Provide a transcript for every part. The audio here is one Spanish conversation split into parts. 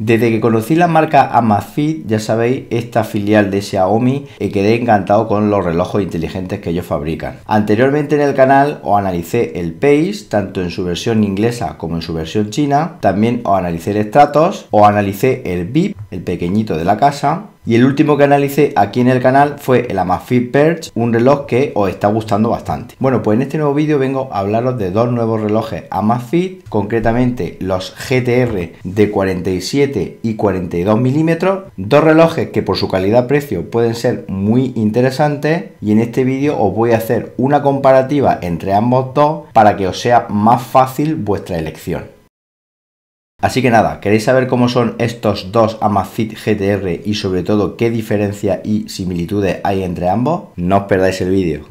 Desde que conocí la marca Amazfit, ya sabéis, esta filial de Xiaomi, y eh, quedé encantado con los relojes inteligentes que ellos fabrican. Anteriormente en el canal os analicé el Pace, tanto en su versión inglesa como en su versión china. También os analicé el Stratos, os analicé el VIP, el pequeñito de la casa, y el último que analicé aquí en el canal fue el Amazfit Perch, un reloj que os está gustando bastante. Bueno, pues en este nuevo vídeo vengo a hablaros de dos nuevos relojes Amazfit, concretamente los GTR de 47 y 42 milímetros, dos relojes que por su calidad-precio pueden ser muy interesantes y en este vídeo os voy a hacer una comparativa entre ambos dos para que os sea más fácil vuestra elección. Así que nada, ¿queréis saber cómo son estos dos Amazfit GTR y sobre todo qué diferencia y similitudes hay entre ambos? No os perdáis el vídeo.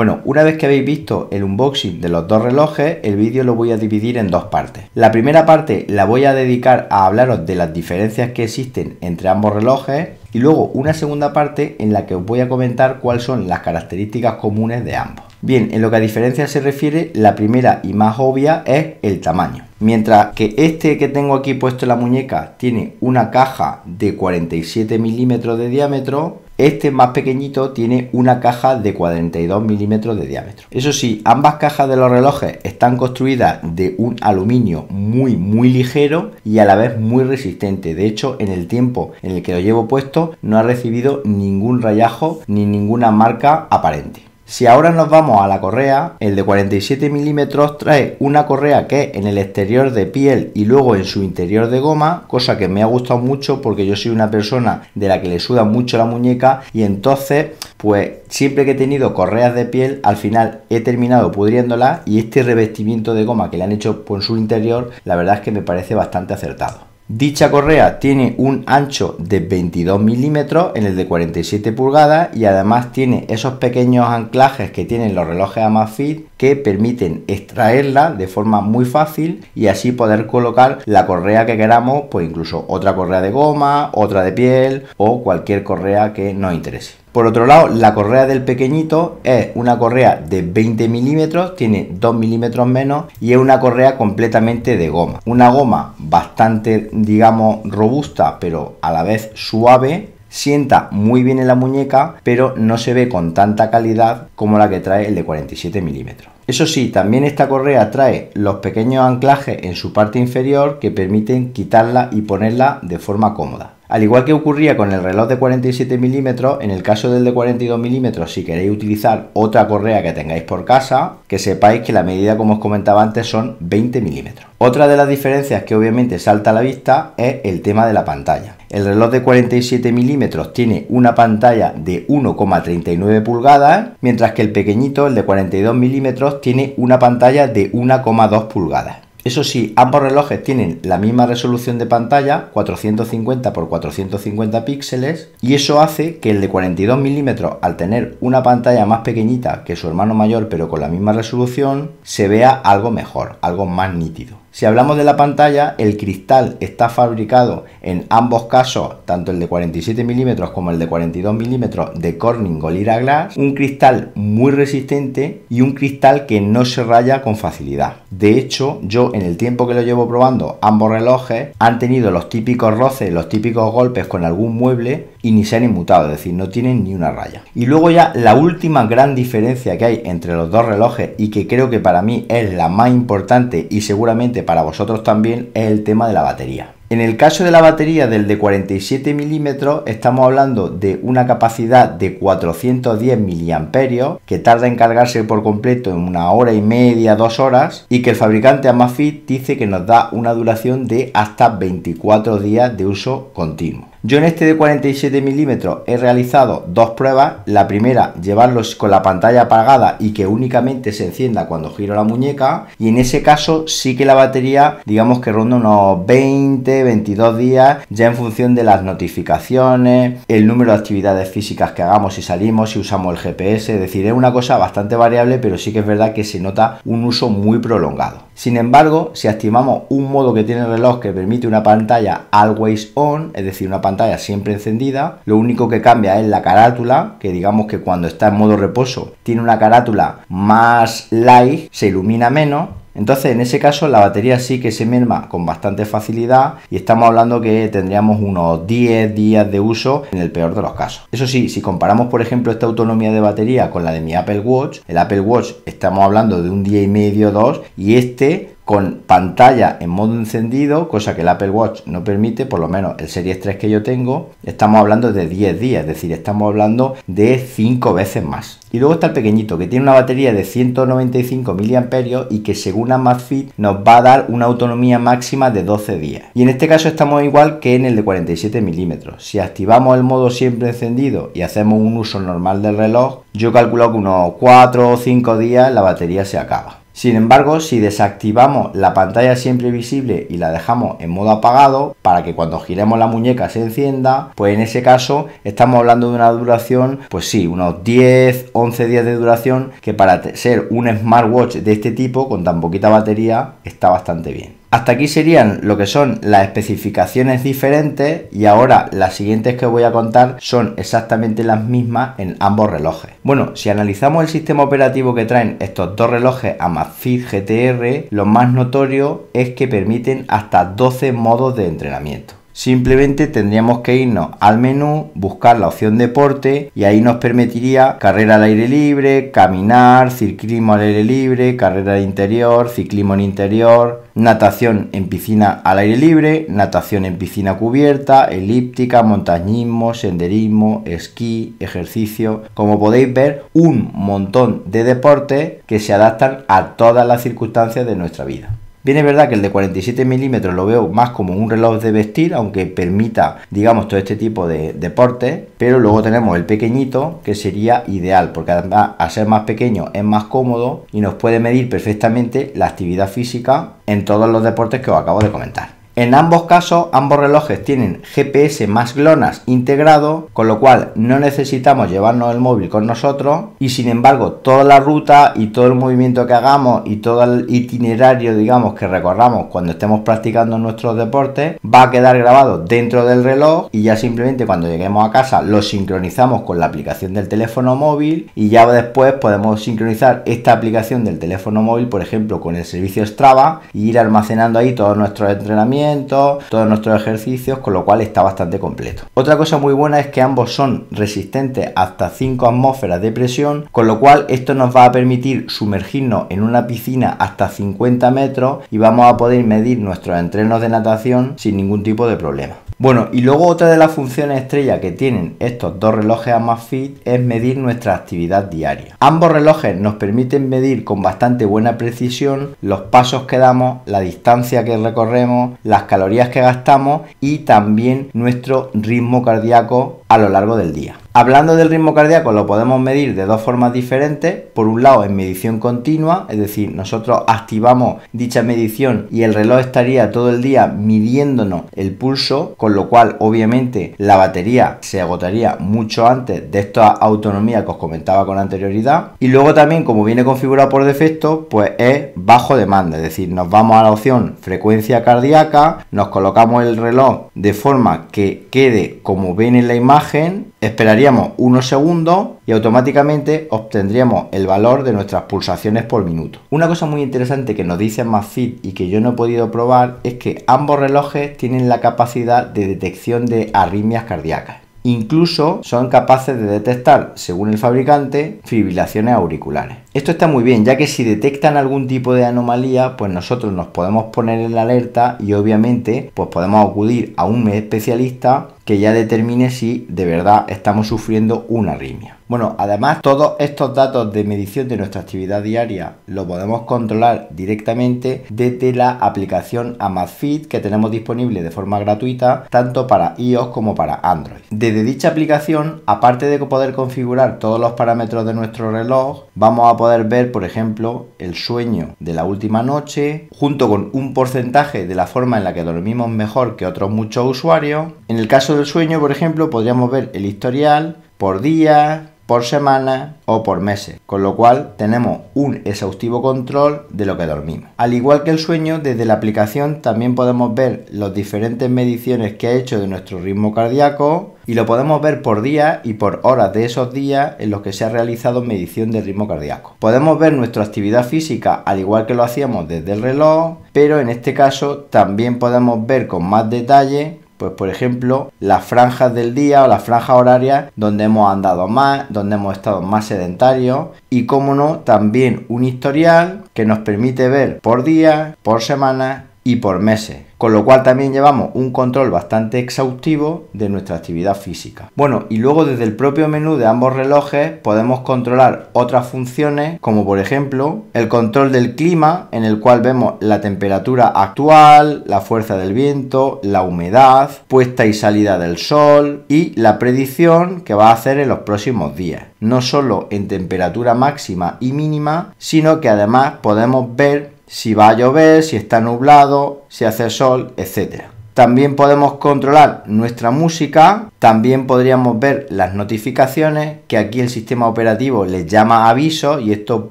Bueno, una vez que habéis visto el unboxing de los dos relojes, el vídeo lo voy a dividir en dos partes. La primera parte la voy a dedicar a hablaros de las diferencias que existen entre ambos relojes y luego una segunda parte en la que os voy a comentar cuáles son las características comunes de ambos. Bien, en lo que a diferencias se refiere, la primera y más obvia es el tamaño. Mientras que este que tengo aquí puesto en la muñeca tiene una caja de 47 milímetros de diámetro, este más pequeñito tiene una caja de 42 milímetros de diámetro. Eso sí, ambas cajas de los relojes están construidas de un aluminio muy muy ligero y a la vez muy resistente. De hecho, en el tiempo en el que lo llevo puesto no ha recibido ningún rayajo ni ninguna marca aparente. Si ahora nos vamos a la correa, el de 47 milímetros trae una correa que en el exterior de piel y luego en su interior de goma, cosa que me ha gustado mucho porque yo soy una persona de la que le suda mucho la muñeca y entonces pues siempre que he tenido correas de piel al final he terminado pudriéndola y este revestimiento de goma que le han hecho por su interior la verdad es que me parece bastante acertado. Dicha correa tiene un ancho de 22 milímetros en el de 47 pulgadas y además tiene esos pequeños anclajes que tienen los relojes Amazfit que permiten extraerla de forma muy fácil y así poder colocar la correa que queramos, pues incluso otra correa de goma, otra de piel o cualquier correa que nos interese. Por otro lado, la correa del pequeñito es una correa de 20 milímetros, tiene 2 milímetros menos y es una correa completamente de goma. Una goma bastante, digamos, robusta, pero a la vez suave. Sienta muy bien en la muñeca, pero no se ve con tanta calidad como la que trae el de 47 milímetros. Eso sí, también esta correa trae los pequeños anclajes en su parte inferior que permiten quitarla y ponerla de forma cómoda. Al igual que ocurría con el reloj de 47 milímetros, en el caso del de 42 milímetros, si queréis utilizar otra correa que tengáis por casa, que sepáis que la medida, como os comentaba antes, son 20 milímetros. Otra de las diferencias que obviamente salta a la vista es el tema de la pantalla. El reloj de 47 milímetros tiene una pantalla de 1,39 pulgadas, mientras que el pequeñito, el de 42 milímetros, tiene una pantalla de 1,2 pulgadas. Eso sí, ambos relojes tienen la misma resolución de pantalla, 450 x 450 píxeles, y eso hace que el de 42 milímetros, al tener una pantalla más pequeñita que su hermano mayor, pero con la misma resolución, se vea algo mejor, algo más nítido. Si hablamos de la pantalla, el cristal está fabricado en ambos casos, tanto el de 47 milímetros como el de 42 milímetros de Corning Golira Glass, un cristal muy resistente y un cristal que no se raya con facilidad. De hecho, yo en el tiempo que lo llevo probando, ambos relojes han tenido los típicos roces, los típicos golpes con algún mueble, y ni se han inmutado, es decir, no tienen ni una raya. Y luego ya la última gran diferencia que hay entre los dos relojes y que creo que para mí es la más importante y seguramente para vosotros también es el tema de la batería. En el caso de la batería del de 47 milímetros estamos hablando de una capacidad de 410 miliamperios que tarda en cargarse por completo en una hora y media, dos horas y que el fabricante Amafit dice que nos da una duración de hasta 24 días de uso continuo. Yo en este de 47 milímetros he realizado dos pruebas. La primera, llevarlos con la pantalla apagada y que únicamente se encienda cuando giro la muñeca. Y en ese caso sí que la batería, digamos que ronda unos 20, 22 días, ya en función de las notificaciones, el número de actividades físicas que hagamos, si salimos, si usamos el GPS. Es decir, es una cosa bastante variable, pero sí que es verdad que se nota un uso muy prolongado. Sin embargo, si activamos un modo que tiene el reloj que permite una pantalla always on, es decir, una pantalla siempre encendida, lo único que cambia es la carátula, que digamos que cuando está en modo reposo tiene una carátula más light, se ilumina menos entonces, en ese caso, la batería sí que se merma con bastante facilidad y estamos hablando que tendríamos unos 10 días de uso en el peor de los casos. Eso sí, si comparamos, por ejemplo, esta autonomía de batería con la de mi Apple Watch, el Apple Watch estamos hablando de un día y medio, dos, y este con pantalla en modo encendido, cosa que el Apple Watch no permite, por lo menos el Series 3 que yo tengo, estamos hablando de 10 días, es decir, estamos hablando de 5 veces más. Y luego está el pequeñito, que tiene una batería de 195 mAh y que según Amazfit nos va a dar una autonomía máxima de 12 días. Y en este caso estamos igual que en el de 47 milímetros. Si activamos el modo siempre encendido y hacemos un uso normal del reloj, yo calculo que unos 4 o 5 días la batería se acaba. Sin embargo, si desactivamos la pantalla siempre visible y la dejamos en modo apagado para que cuando giremos la muñeca se encienda, pues en ese caso estamos hablando de una duración, pues sí, unos 10, 11 días de duración, que para ser un smartwatch de este tipo con tan poquita batería está bastante bien. Hasta aquí serían lo que son las especificaciones diferentes y ahora las siguientes que voy a contar son exactamente las mismas en ambos relojes. Bueno, si analizamos el sistema operativo que traen estos dos relojes Amazfit GTR, lo más notorio es que permiten hasta 12 modos de entrenamiento. Simplemente tendríamos que irnos al menú, buscar la opción deporte y ahí nos permitiría carrera al aire libre, caminar, ciclismo al aire libre, carrera al interior, ciclismo en interior, natación en piscina al aire libre, natación en piscina cubierta, elíptica, montañismo, senderismo, esquí, ejercicio. Como podéis ver, un montón de deportes que se adaptan a todas las circunstancias de nuestra vida. Tiene verdad que el de 47 milímetros lo veo más como un reloj de vestir, aunque permita, digamos, todo este tipo de deportes. Pero luego tenemos el pequeñito, que sería ideal, porque además a ser más pequeño es más cómodo y nos puede medir perfectamente la actividad física en todos los deportes que os acabo de comentar. En ambos casos, ambos relojes tienen GPS más glonas integrado, con lo cual no necesitamos llevarnos el móvil con nosotros y sin embargo toda la ruta y todo el movimiento que hagamos y todo el itinerario, digamos, que recorramos cuando estemos practicando nuestros deportes va a quedar grabado dentro del reloj y ya simplemente cuando lleguemos a casa lo sincronizamos con la aplicación del teléfono móvil y ya después podemos sincronizar esta aplicación del teléfono móvil, por ejemplo, con el servicio Strava y e ir almacenando ahí todos nuestros entrenamientos todos nuestros ejercicios, con lo cual está bastante completo. Otra cosa muy buena es que ambos son resistentes hasta 5 atmósferas de presión, con lo cual esto nos va a permitir sumergirnos en una piscina hasta 50 metros y vamos a poder medir nuestros entrenos de natación sin ningún tipo de problema. Bueno, y luego otra de las funciones estrella que tienen estos dos relojes Amazfit es medir nuestra actividad diaria. Ambos relojes nos permiten medir con bastante buena precisión los pasos que damos, la distancia que recorremos, las calorías que gastamos y también nuestro ritmo cardíaco a lo largo del día. Hablando del ritmo cardíaco, lo podemos medir de dos formas diferentes. Por un lado, en medición continua, es decir, nosotros activamos dicha medición y el reloj estaría todo el día midiéndonos el pulso, con lo cual obviamente la batería se agotaría mucho antes de esta autonomía que os comentaba con anterioridad. Y luego también, como viene configurado por defecto, pues es bajo demanda, es decir, nos vamos a la opción frecuencia cardíaca, nos colocamos el reloj de forma que quede como ven en la imagen, esperaríamos unos segundos y automáticamente obtendríamos el valor de nuestras pulsaciones por minuto. Una cosa muy interesante que nos dice fit y que yo no he podido probar es que ambos relojes tienen la capacidad de detección de arritmias cardíacas. Incluso son capaces de detectar, según el fabricante, fibrilaciones auriculares. Esto está muy bien, ya que si detectan algún tipo de anomalía, pues nosotros nos podemos poner en la alerta y obviamente pues podemos acudir a un especialista ya determine si de verdad estamos sufriendo una arritmia. Bueno, además todos estos datos de medición de nuestra actividad diaria lo podemos controlar directamente desde la aplicación Amazfit que tenemos disponible de forma gratuita tanto para iOS como para Android. Desde dicha aplicación, aparte de poder configurar todos los parámetros de nuestro reloj, vamos a poder ver, por ejemplo, el sueño de la última noche, junto con un porcentaje de la forma en la que dormimos mejor que otros muchos usuarios. En el caso de el sueño, por ejemplo, podríamos ver el historial por día, por semana o por meses, con lo cual tenemos un exhaustivo control de lo que dormimos. Al igual que el sueño, desde la aplicación también podemos ver las diferentes mediciones que ha hecho de nuestro ritmo cardíaco y lo podemos ver por día y por horas de esos días en los que se ha realizado medición de ritmo cardíaco. Podemos ver nuestra actividad física al igual que lo hacíamos desde el reloj, pero en este caso también podemos ver con más detalle pues por ejemplo, las franjas del día o las franjas horarias donde hemos andado más, donde hemos estado más sedentarios y como no, también un historial que nos permite ver por día, por semana y por meses con lo cual también llevamos un control bastante exhaustivo de nuestra actividad física. Bueno, y luego desde el propio menú de ambos relojes podemos controlar otras funciones, como por ejemplo el control del clima, en el cual vemos la temperatura actual, la fuerza del viento, la humedad, puesta y salida del sol y la predicción que va a hacer en los próximos días no solo en temperatura máxima y mínima, sino que además podemos ver si va a llover, si está nublado, si hace sol, etc. También podemos controlar nuestra música, también podríamos ver las notificaciones, que aquí el sistema operativo les llama aviso y esto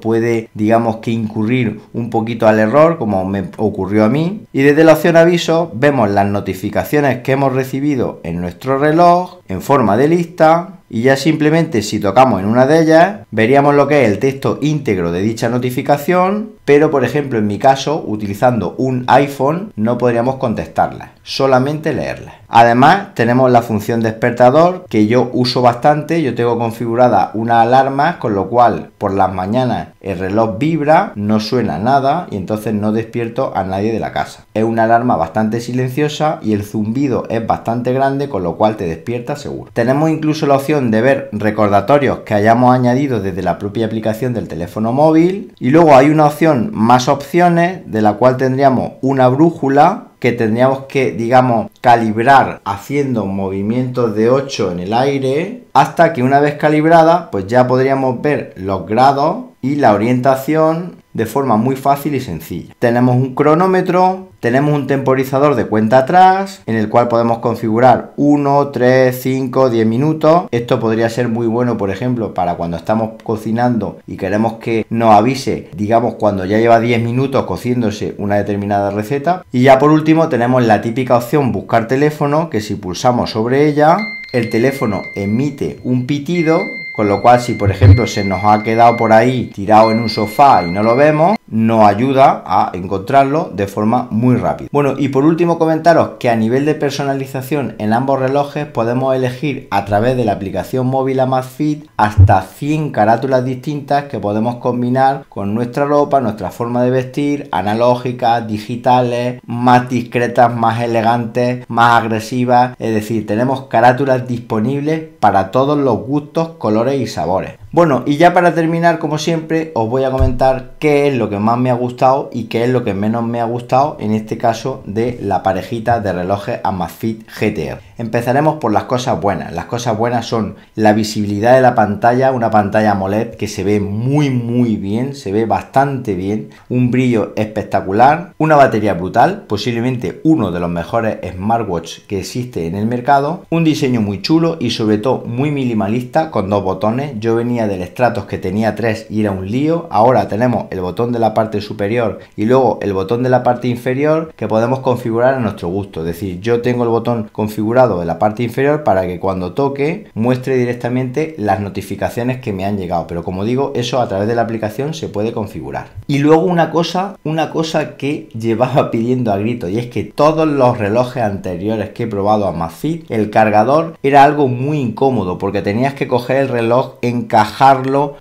puede, digamos que incurrir un poquito al error, como me ocurrió a mí. Y desde la opción aviso vemos las notificaciones que hemos recibido en nuestro reloj en forma de lista, y ya simplemente si tocamos en una de ellas veríamos lo que es el texto íntegro de dicha notificación pero por ejemplo en mi caso, utilizando un iPhone, no podríamos contestarla solamente leerla Además, tenemos la función despertador que yo uso bastante, yo tengo configurada una alarma, con lo cual por las mañanas el reloj vibra, no suena nada y entonces no despierto a nadie de la casa. Es una alarma bastante silenciosa y el zumbido es bastante grande, con lo cual te despiertas seguro. Tenemos incluso la opción de ver recordatorios que hayamos añadido desde la propia aplicación del teléfono móvil y luego hay una opción más opciones, de la cual tendríamos una brújula que tendríamos que, digamos, calibrar haciendo movimientos de 8 en el aire, hasta que una vez calibrada, pues ya podríamos ver los grados y la orientación de forma muy fácil y sencilla. Tenemos un cronómetro tenemos un temporizador de cuenta atrás en el cual podemos configurar 1, 3, 5, 10 minutos. Esto podría ser muy bueno, por ejemplo, para cuando estamos cocinando y queremos que nos avise, digamos, cuando ya lleva 10 minutos cociéndose una determinada receta. Y ya por último tenemos la típica opción buscar teléfono, que si pulsamos sobre ella, el teléfono emite un pitido con lo cual si por ejemplo se nos ha quedado por ahí tirado en un sofá y no lo vemos, nos ayuda a encontrarlo de forma muy rápida. Bueno, y por último comentaros que a nivel de personalización en ambos relojes podemos elegir a través de la aplicación móvil Amazfit hasta 100 carátulas distintas que podemos combinar con nuestra ropa, nuestra forma de vestir, analógicas, digitales, más discretas, más elegantes, más agresivas, es decir, tenemos carátulas disponibles para todos los gustos, colores y sabores. Bueno, y ya para terminar, como siempre, os voy a comentar qué es lo que más me ha gustado y qué es lo que menos me ha gustado, en este caso, de la parejita de relojes Amazfit GTR. Empezaremos por las cosas buenas. Las cosas buenas son la visibilidad de la pantalla, una pantalla AMOLED que se ve muy muy bien, se ve bastante bien, un brillo espectacular, una batería brutal, posiblemente uno de los mejores smartwatch que existe en el mercado, un diseño muy chulo y sobre todo muy minimalista con dos botones. Yo venía del estratos que tenía tres y era un lío, ahora tenemos el botón de la parte superior y luego el botón de la parte inferior que podemos configurar a nuestro gusto. Es decir, yo tengo el botón configurado en la parte inferior para que cuando toque muestre directamente las notificaciones que me han llegado. Pero como digo, eso a través de la aplicación se puede configurar. Y luego una cosa, una cosa que llevaba pidiendo a grito y es que todos los relojes anteriores que he probado a Mafit, el cargador era algo muy incómodo porque tenías que coger el reloj en caja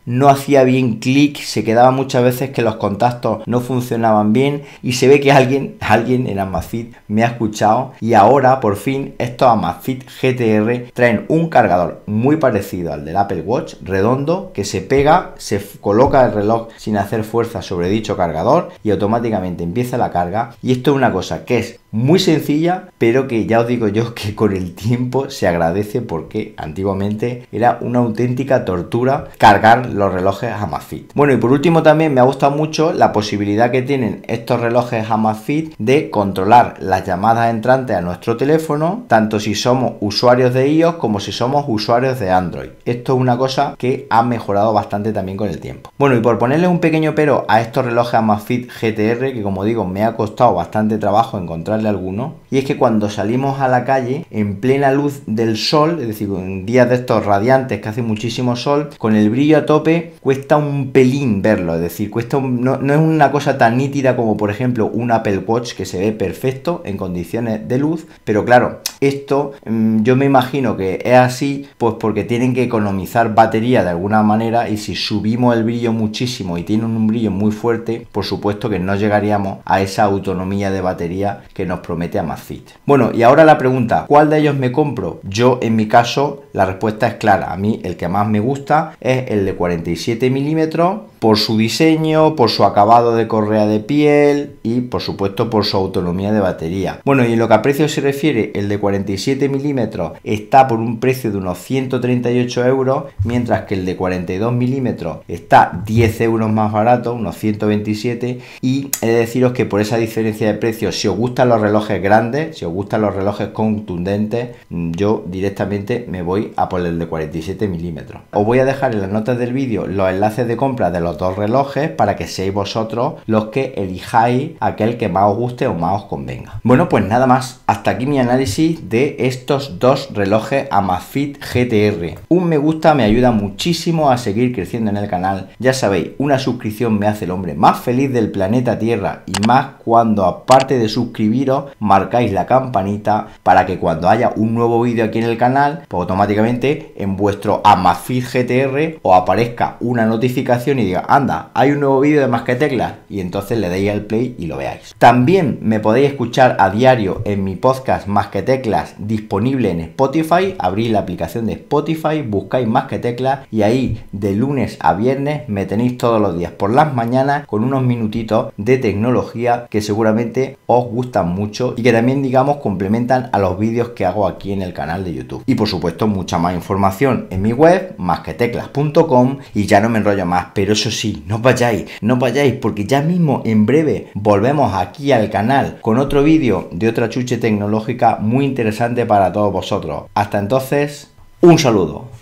no hacía bien clic, se quedaba muchas veces que los contactos no funcionaban bien y se ve que alguien, alguien en Amazfit me ha escuchado y ahora por fin estos Amazfit GTR traen un cargador muy parecido al del Apple Watch, redondo, que se pega, se coloca el reloj sin hacer fuerza sobre dicho cargador y automáticamente empieza la carga y esto es una cosa que es muy sencilla, pero que ya os digo yo que con el tiempo se agradece porque antiguamente era una auténtica tortura cargar los relojes Amazfit. Bueno, y por último también me ha gustado mucho la posibilidad que tienen estos relojes Amazfit de controlar las llamadas entrantes a nuestro teléfono, tanto si somos usuarios de iOS como si somos usuarios de Android. Esto es una cosa que ha mejorado bastante también con el tiempo. Bueno, y por ponerle un pequeño pero a estos relojes Amazfit GTR, que como digo, me ha costado bastante trabajo encontrarle alguno, y es que cuando salimos a la calle, en plena luz del sol, es decir, en días de estos radiantes que hace muchísimo sol, con el brillo a tope cuesta un pelín verlo, es decir, cuesta no, es una cosa tan nítida como por ejemplo un Apple Watch que se ve perfecto en condiciones de luz, pero claro, esto mm, yo me imagino que es así pues porque tienen que economizar batería de alguna manera y si subimos el brillo muchísimo y tiene un brillo muy fuerte, por supuesto que no llegaríamos a esa autonomía de batería que nos promete Amazfit. Bueno, y ahora la pregunta, ¿cuál de ellos me compro? Yo en mi caso la respuesta es clara, a mí el que más me gusta es el de 47 milímetros por su diseño, por su acabado de correa de piel y por supuesto por su autonomía de batería. Bueno, y en lo que a precio se refiere, el de 47 milímetros está por un precio de unos 138 euros, mientras que el de 42 milímetros está 10 euros más barato, unos 127. Y he de deciros que por esa diferencia de precio, si os gustan los relojes grandes, si os gustan los relojes contundentes, yo directamente me voy a por el de 47 milímetros. Os voy a dejar en las notas del vídeo los enlaces de compra de los dos relojes para que seáis vosotros los que elijáis aquel que más os guste o más os convenga. Bueno, pues nada más. Hasta aquí mi análisis de estos dos relojes Amazfit GTR. Un me gusta me ayuda muchísimo a seguir creciendo en el canal. Ya sabéis, una suscripción me hace el hombre más feliz del planeta Tierra y más cuando aparte de suscribiros marcáis la campanita para que cuando haya un nuevo vídeo aquí en el canal, pues automáticamente en vuestro Amazfit GTR os aparezca una notificación y diga anda, hay un nuevo vídeo de más que teclas y entonces le deis al play y lo veáis. También me podéis escuchar a diario en mi podcast Más que teclas disponible en Spotify. Abrís la aplicación de Spotify, buscáis Más que teclas y ahí de lunes a viernes me tenéis todos los días por las mañanas con unos minutitos de tecnología que seguramente os gustan mucho y que también digamos complementan a los vídeos que hago aquí en el canal de YouTube. Y por supuesto mucha más información en mi web, más que teclas.com y ya no me enrollo más, pero eso sí, no vayáis, no vayáis, porque ya mismo en breve volvemos aquí al canal con otro vídeo de otra chuche tecnológica muy interesante para todos vosotros. Hasta entonces, un saludo.